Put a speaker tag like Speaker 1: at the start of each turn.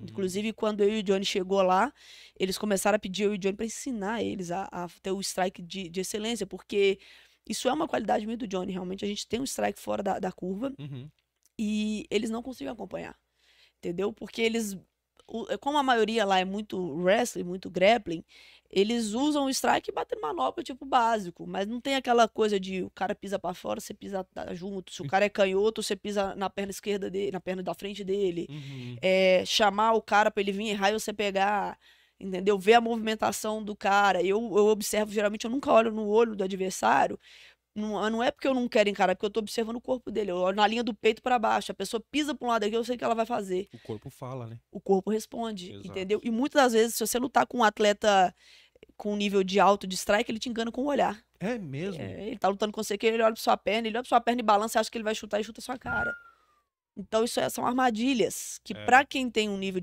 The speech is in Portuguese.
Speaker 1: Inclusive, quando eu e o Johnny chegou lá, eles começaram a pedir eu e o Johnny para ensinar eles a, a, ter o strike de, de, excelência, porque isso é uma qualidade muito do Johnny, realmente. A gente tem um strike fora da, da curva uhum. e eles não conseguem acompanhar, entendeu? Porque eles, como a maioria lá é muito wrestling, muito grappling, eles usam o strike e batem manopla, tipo, básico. Mas não tem aquela coisa de o cara pisa para fora, você pisa junto. Se o hum. cara é canhoto, você pisa na perna esquerda dele, na perna da frente dele. Uhum. É, chamar o cara pra ele vir errar e você pegar. Entendeu? Ver a movimentação do cara. Eu, eu observo, geralmente, eu nunca olho no olho do adversário. Não, ah, não é porque eu não quero encarar, é porque eu tô observando o corpo dele. Eu olho na linha do peito para baixo. A pessoa pisa pra um lado aqui, eu sei o que ela vai fazer.
Speaker 2: O corpo fala, né?
Speaker 1: O corpo responde, Exato. entendeu? E muitas das vezes, se você lutar com um atleta com um nível de alto de strike, ele te engana com o olhar.
Speaker 3: É mesmo? É,
Speaker 1: ele tá lutando com você, que ele olha pra sua perna, ele olha pra sua perna e balança, acha que ele vai chutar e chuta a sua cara. Então isso é, são armadilhas que é. para quem tem um nível